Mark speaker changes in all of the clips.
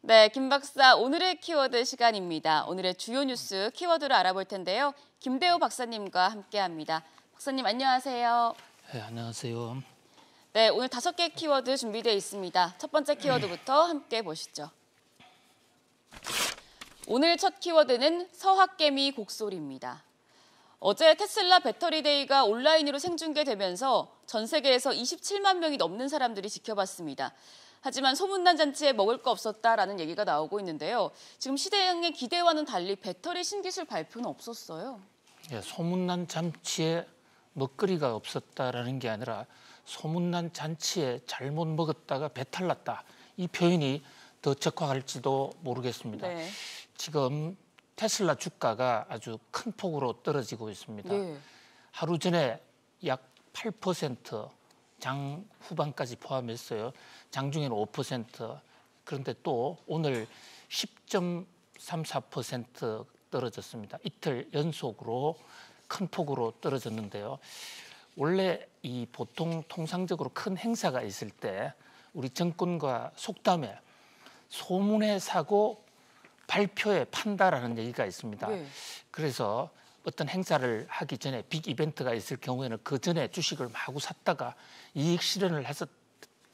Speaker 1: 네, 김 박사 오늘의 키워드 시간입니다. 오늘의 주요 뉴스 키워드를 알아볼 텐데요. 김대우 박사님과 함께합니다. 박사님 안녕하세요.
Speaker 2: 네, 안녕하세요.
Speaker 1: 네, 오늘 다섯 개 키워드 준비되어 있습니다. 첫 번째 키워드부터 함께 보시죠. 오늘 첫 키워드는 서학개미 곡소리입니다. 어제 테슬라 배터리데이가 온라인으로 생중계되면서 전 세계에서 27만 명이 넘는 사람들이 지켜봤습니다. 하지만 소문난 잔치에 먹을 거 없었다라는 얘기가 나오고 있는데요. 지금 시대의 형 기대와는 달리 배터리 신기술 발표는 없었어요.
Speaker 2: 예, 소문난 잔치에 먹거리가 없었다라는 게 아니라 소문난 잔치에 잘못 먹었다가 배탈 났다. 이 표현이 더 적화할지도 모르겠습니다. 네. 지금 테슬라 주가가 아주 큰 폭으로 떨어지고 있습니다. 네. 하루 전에 약 8%, 장 후반까지 포함했어요. 장중에는 5% 그런데 또 오늘 10.34% 떨어졌습니다. 이틀 연속으로 큰 폭으로 떨어졌는데요. 원래 이 보통 통상적으로 큰 행사가 있을 때 우리 정권과 속담에 소문에 사고 발표에 판다라는 얘기가 있습니다. 네. 그래서 어떤 행사를 하기 전에 빅 이벤트가 있을 경우에는 그 전에 주식을 마구 샀다가 이익 실현을 해서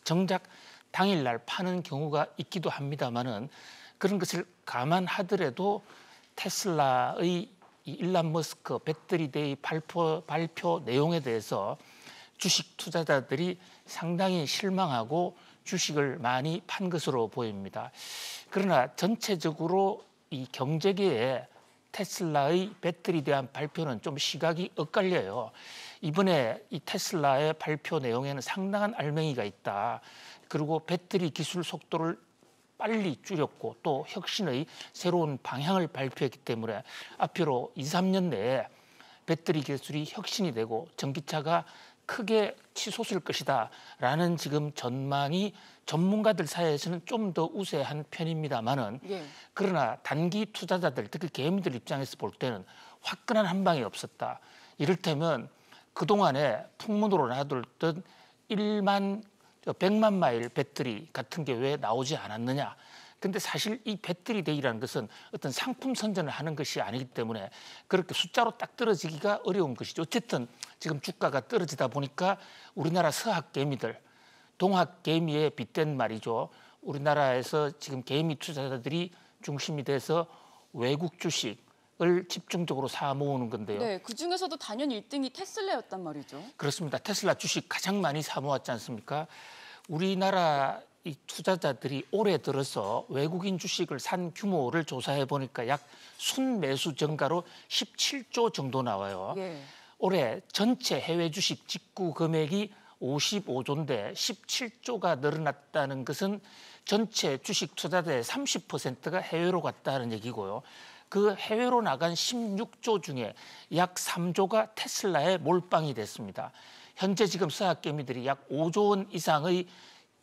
Speaker 2: 정작 당일날 파는 경우가 있기도 합니다만은 그런 것을 감안하더라도 테슬라의 이 일란 머스크 배터리데이 발표, 발표 내용에 대해서 주식 투자자들이 상당히 실망하고 주식을 많이 판 것으로 보입니다. 그러나 전체적으로 이 경제계에 테슬라의 배터리 대한 발표는 좀 시각이 엇갈려요. 이번에 이 테슬라의 발표 내용에는 상당한 알맹이가 있다. 그리고 배터리 기술 속도를 빨리 줄였고 또 혁신의 새로운 방향을 발표했기 때문에 앞으로 2, 3년 내에 배터리 기술이 혁신이 되고 전기차가 크게 치솟을 것이다라는 지금 전망이 전문가들 사이에서는 좀 더 우세한 편입니다마는 예. 그러나 단기 투자자들 특히 개미들 입장에서 볼 때는 화끈한 한방이 없었다. 이를테면 그동안에 풍문으로 놔뒀던 1만 100만 마일 배터리 같은 게 왜 나오지 않았느냐. 근데 사실 이 배터리 데이라는 것은 어떤 상품 선전을 하는 것이 아니기 때문에 그렇게 숫자로 딱 떨어지기가 어려운 것이죠. 어쨌든 지금 주가가 떨어지다 보니까 우리나라 서학 개미들, 동학 개미에 빗댄 말이죠. 우리나라에서 지금 개미 투자자들이 중심이 돼서 외국 주식을 집중적으로 사 모으는 건데요. 네,
Speaker 1: 그 중에서도 단연 1등이 테슬라였단 말이죠.
Speaker 2: 그렇습니다. 테슬라 주식 가장 많이 사 모았지 않습니까? 우리나라 이 투자자들이 올해 들어서 외국인 주식을 산 규모를 조사해 보니까 약 순매수 증가로 17조 정도 나와요. 예. 올해 전체 해외 주식 직구 금액이 55조인데 17조가 늘어났다는 것은 전체 주식 투자자의 30%가 해외로 갔다는 얘기고요. 그 해외로 나간 16조 중에 약 3조가 테슬라에 몰빵이 됐습니다. 현재 지금 사학개미들이 약 5조 원 이상의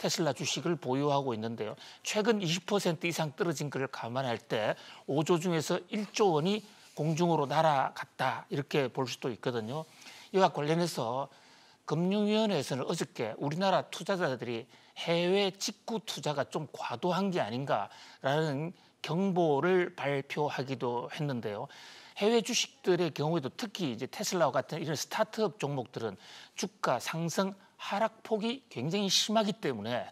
Speaker 2: 테슬라 주식을 보유하고 있는데요. 최근 20% 이상 떨어진 것을 감안할 때 5조 중에서 1조 원이 공중으로 날아갔다 이렇게 볼 수도 있거든요. 이와 관련해서 금융위원회에서는 어저께 우리나라 투자자들이 해외 직구 투자가 좀 과도한 게 아닌가라는 경보를 발표하기도 했는데요. 해외 주식들의 경우에도 특히 이제 테슬라와 같은 이런 스타트업 종목들은 주가 상승 하락폭이 굉장히 심하기 때문에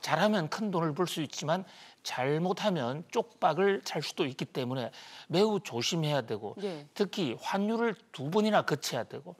Speaker 2: 잘하면 큰 돈을 벌 수 있지만 잘못하면 쪽박을 찰 수도 있기 때문에 매우 조심해야 되고 네. 특히 환율을 두 번이나 거쳐야 되고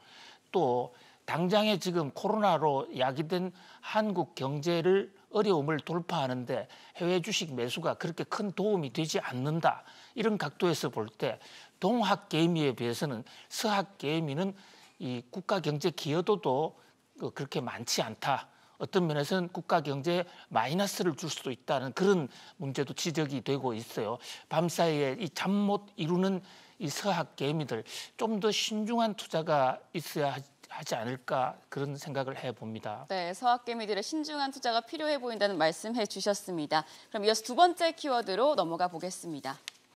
Speaker 2: 또 당장에 지금 코로나로 야기된 한국 경제를 어려움을 돌파하는데 해외 주식 매수가 그렇게 큰 도움이 되지 않는다 이런 각도에서 볼때 동학 개미에 비해서는 서학 개미는 이 국가 경제 기여도도 그 그렇게 많지 않다. 어떤 면에서는 국가 경제에 마이너스를 줄 수도 있다는 그런 문제도 지적이 되고 있어요. 밤사이에 이 잠 못 이루는 이 서학 개미들 좀 더 신중한 투자가 있어야 하지
Speaker 1: 않을까
Speaker 2: 그런 생각을 해봅니다.
Speaker 1: 네, 서학 개미들의 신중한 투자가 필요해 보인다는 말씀해 주셨습니다. 그럼 이어서 두 번째 키워드로 넘어가 보겠습니다.